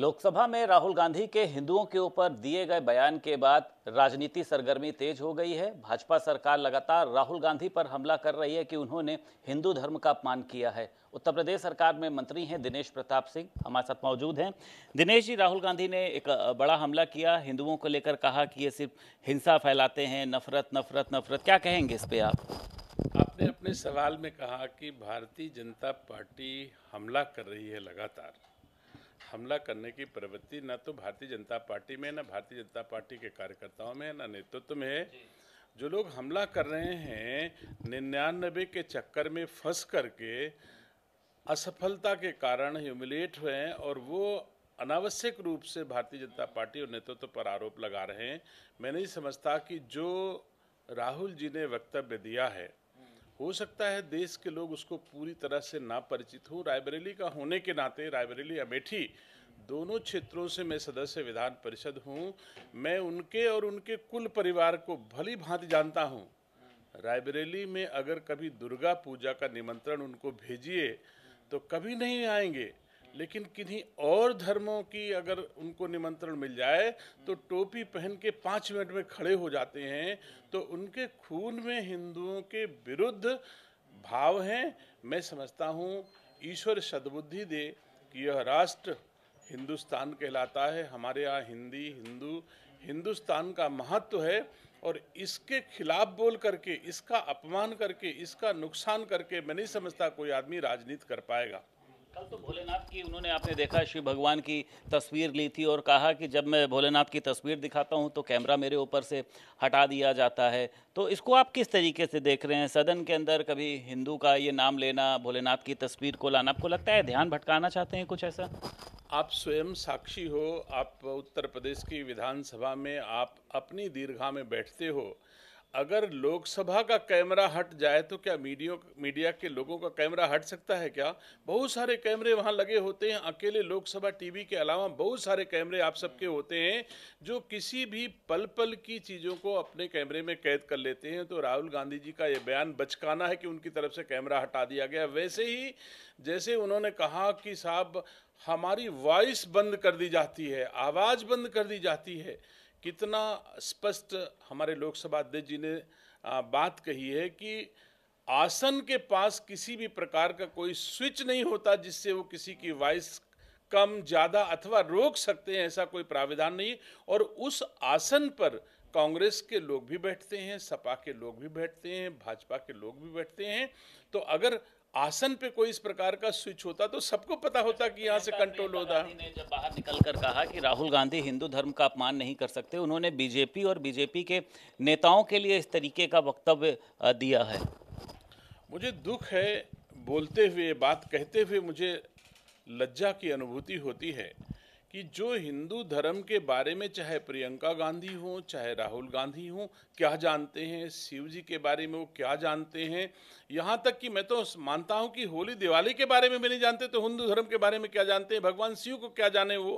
लोकसभा में राहुल गांधी के हिंदुओं के ऊपर दिए गए बयान के बाद राजनीति सरगर्मी तेज हो गई है भाजपा सरकार लगातार राहुल गांधी पर हमला कर रही है कि उन्होंने हिंदू धर्म का अपमान किया है उत्तर प्रदेश सरकार में मंत्री हैं दिनेश प्रताप सिंह हमारे साथ मौजूद हैं दिनेश जी राहुल गांधी ने एक बड़ा हमला किया हिंदुओं को लेकर कहा कि ये सिर्फ हिंसा फैलाते हैं नफरत नफरत नफरत क्या कहेंगे इस पर आप आपने अपने सवाल में कहा कि भारतीय जनता पार्टी हमला कर रही है लगातार हमला करने की प्रवृत्ति न तो भारतीय जनता पार्टी में न भारतीय जनता पार्टी के कार्यकर्ताओं में न नेतृत्व में जो लोग हमला कर रहे हैं निन्यानबे के चक्कर में फंस करके असफलता के कारण ह्यूमिलेट हुए हैं और वो अनावश्यक रूप से भारतीय जनता पार्टी और नेतृत्व पर आरोप लगा रहे हैं मैं नहीं समझता कि जो राहुल जी ने वक्तव्य दिया है हो सकता है देश के लोग उसको पूरी तरह से ना परिचित हो रायबरेली का होने के नाते रायबरेली अमेठी दोनों क्षेत्रों से मैं सदस्य विधान परिषद हूँ मैं उनके और उनके कुल परिवार को भली भांति जानता हूँ रायबरेली में अगर कभी दुर्गा पूजा का निमंत्रण उनको भेजिए तो कभी नहीं आएंगे लेकिन किन्हीं और धर्मों की अगर उनको निमंत्रण मिल जाए तो टोपी पहन के पाँच मिनट में खड़े हो जाते हैं तो उनके खून में हिंदुओं के विरुद्ध भाव हैं मैं समझता हूँ ईश्वर सद्बुद्धि दे कि यह राष्ट्र हिंदुस्तान कहलाता है हमारे यहाँ हिंदी हिंदू हिंदुस्तान का महत्व है और इसके खिलाफ बोल करके इसका अपमान करके इसका नुकसान करके मैं नहीं समझता कोई आदमी राजनीति कर पाएगा कल तो भोलेनाथ की उन्होंने आपने देखा शिव भगवान की तस्वीर ली थी और कहा कि जब मैं भोलेनाथ की तस्वीर दिखाता हूं तो कैमरा मेरे ऊपर से हटा दिया जाता है तो इसको आप किस तरीके से देख रहे हैं सदन के अंदर कभी हिंदू का ये नाम लेना भोलेनाथ की तस्वीर को लाना आपको लगता है ध्यान भटकाना चाहते हैं कुछ ऐसा आप स्वयं साक्षी हो आप उत्तर प्रदेश की विधानसभा में आप अपनी दीर्घा में बैठते हो अगर लोकसभा का कैमरा हट जाए तो क्या मीडियो मीडिया के लोगों का कैमरा हट सकता है क्या बहुत सारे कैमरे वहाँ लगे होते हैं अकेले लोकसभा टीवी के अलावा बहुत सारे कैमरे आप सबके होते हैं जो किसी भी पल पल की चीज़ों को अपने कैमरे में कैद कर लेते हैं तो राहुल गांधी जी का ये बयान बचकाना है कि उनकी तरफ से कैमरा हटा दिया गया वैसे ही जैसे उन्होंने कहा कि साहब हमारी वॉइस बंद कर दी जाती है आवाज़ बंद कर दी जाती है कितना स्पष्ट हमारे लोकसभा अध्यक्ष जी ने बात कही है कि आसन के पास किसी भी प्रकार का कोई स्विच नहीं होता जिससे वो किसी की वॉइस कम ज़्यादा अथवा रोक सकते हैं ऐसा कोई प्राविधान नहीं और उस आसन पर कांग्रेस के लोग भी बैठते हैं सपा के लोग भी बैठते हैं भाजपा के लोग भी बैठते हैं तो अगर आसन पे कोई इस प्रकार का स्विच होता तो सबको पता होता कि यहाँ से कंट्रोल होता ने जब बाहर निकल कर कहा कि राहुल गांधी हिंदू धर्म का अपमान नहीं कर सकते उन्होंने बीजेपी और बीजेपी के नेताओं के लिए इस तरीके का वक्तव्य दिया है मुझे दुख है बोलते हुए बात कहते हुए मुझे लज्जा की अनुभूति होती है कि जो हिंदू धर्म के बारे में चाहे प्रियंका गांधी हों चाहे राहुल गांधी हों क्या जानते हैं शिव जी के बारे में वो क्या जानते हैं यहाँ तक कि मैं तो मानता हूँ कि होली दिवाली के बारे में भी नहीं जानते तो हिंदू धर्म के बारे में क्या जानते हैं भगवान शिव को क्या जाने वो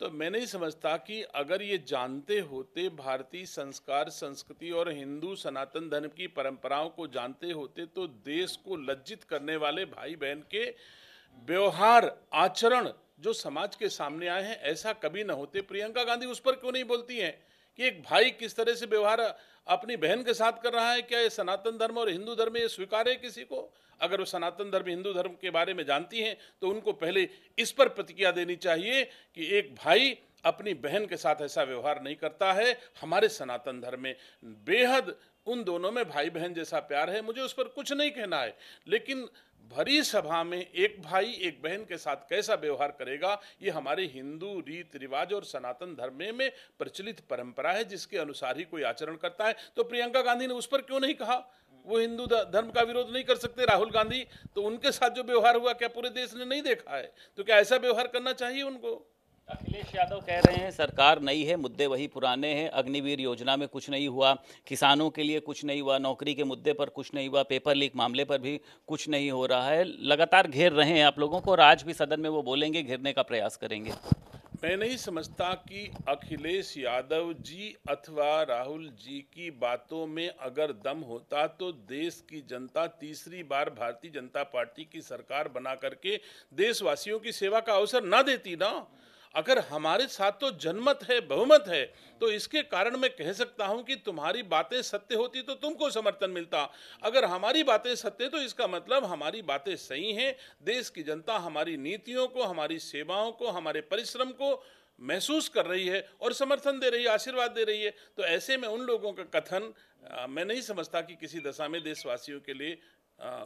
तो मैं नहीं समझता कि अगर ये जानते होते भारतीय संस्कार संस्कृति और हिंदू सनातन धर्म की परंपराओं को जानते होते तो देश को लज्जित करने वाले भाई बहन के व्यवहार आचरण जो समाज के सामने आए हैं ऐसा कभी ना होते प्रियंका गांधी उस पर क्यों नहीं बोलती हैं कि एक भाई किस तरह से व्यवहार अपनी बहन के साथ कर रहा है क्या ये सनातन धर्म और हिंदू धर्म ये स्वीकार है किसी को अगर वो सनातन धर्म हिंदू धर्म के बारे में जानती हैं तो उनको पहले इस पर प्रतिक्रिया देनी चाहिए कि एक भाई अपनी बहन के साथ ऐसा व्यवहार नहीं करता है हमारे सनातन धर्म में बेहद उन दोनों में भाई बहन जैसा प्यार है मुझे उस पर कुछ नहीं कहना है लेकिन भरी सभा में एक भाई एक बहन के साथ कैसा व्यवहार करेगा ये हमारे हिंदू रीत रिवाज और सनातन धर्म में प्रचलित परंपरा है जिसके अनुसार ही कोई आचरण करता है तो प्रियंका गांधी ने उस पर क्यों नहीं कहा वो हिंदू धर्म का विरोध नहीं कर सकते राहुल गांधी तो उनके साथ जो व्यवहार हुआ क्या पूरे देश ने नहीं देखा है तो क्या ऐसा व्यवहार करना चाहिए उनको अखिलेश यादव कह रहे हैं सरकार नई है मुद्दे वही पुराने हैं अग्निवीर योजना में कुछ नहीं हुआ किसानों के लिए कुछ नहीं हुआ नौकरी के मुद्दे पर कुछ नहीं हुआ पेपर लीक मामले पर भी कुछ नहीं हो रहा है लगातार घेर रहे हैं आप लोगों को और आज भी सदन में वो बोलेंगे घेरने का प्रयास करेंगे मैं नहीं समझता कि अखिलेश यादव जी अथवा राहुल जी की बातों में अगर दम होता तो देश की जनता तीसरी बार भारतीय जनता पार्टी की सरकार बना करके देशवासियों की सेवा का अवसर ना देती ना अगर हमारे साथ तो जनमत है बहुमत है तो इसके कारण मैं कह सकता हूं कि तुम्हारी बातें सत्य होती तो तुमको समर्थन मिलता अगर हमारी बातें सत्य तो इसका मतलब हमारी बातें सही हैं देश की जनता हमारी नीतियों को हमारी सेवाओं को हमारे परिश्रम को महसूस कर रही है और समर्थन दे रही है आशीर्वाद दे रही है तो ऐसे में उन लोगों का कथन मैं नहीं समझता कि किसी दशा में देशवासियों के लिए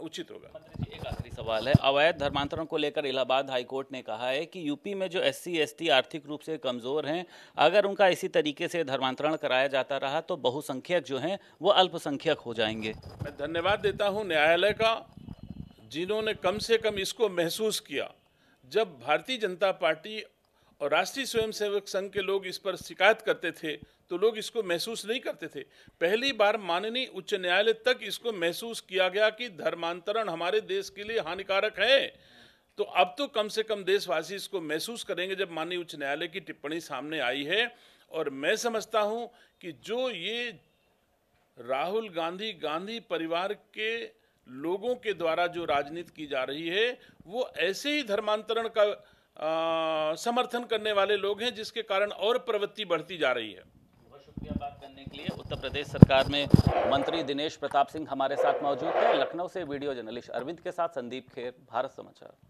उचित होगा एक आखिरी सवाल है अवैध धर्मांतरण को लेकर इलाहाबाद हाईकोर्ट ने कहा है कि यूपी में जो एस सी आर्थिक रूप से कमज़ोर हैं अगर उनका इसी तरीके से धर्मांतरण कराया जाता रहा तो बहुसंख्यक जो हैं वो अल्पसंख्यक हो जाएंगे मैं धन्यवाद देता हूँ न्यायालय का जिन्होंने कम से कम इसको महसूस किया जब भारतीय जनता पार्टी और राष्ट्रीय स्वयंसेवक संघ के लोग इस पर शिकायत करते थे तो लोग इसको महसूस नहीं करते थे पहली बार माननीय उच्च न्यायालय तक इसको महसूस किया गया कि धर्मांतरण हमारे देश के लिए हानिकारक है तो अब तो कम से कम देशवासी इसको महसूस करेंगे जब माननीय उच्च न्यायालय की टिप्पणी सामने आई है और मैं समझता हूँ कि जो ये राहुल गांधी गांधी परिवार के लोगों के द्वारा जो राजनीति की जा रही है वो ऐसे ही धर्मांतरण का समर्थन करने वाले लोग हैं जिसके कारण और प्रवृत्ति बढ़ती जा रही है बहुत शुक्रिया बात करने के लिए उत्तर प्रदेश सरकार में मंत्री दिनेश प्रताप सिंह हमारे साथ मौजूद थे लखनऊ से वीडियो जर्नलिस्ट अरविंद के साथ संदीप खेर भारत समाचार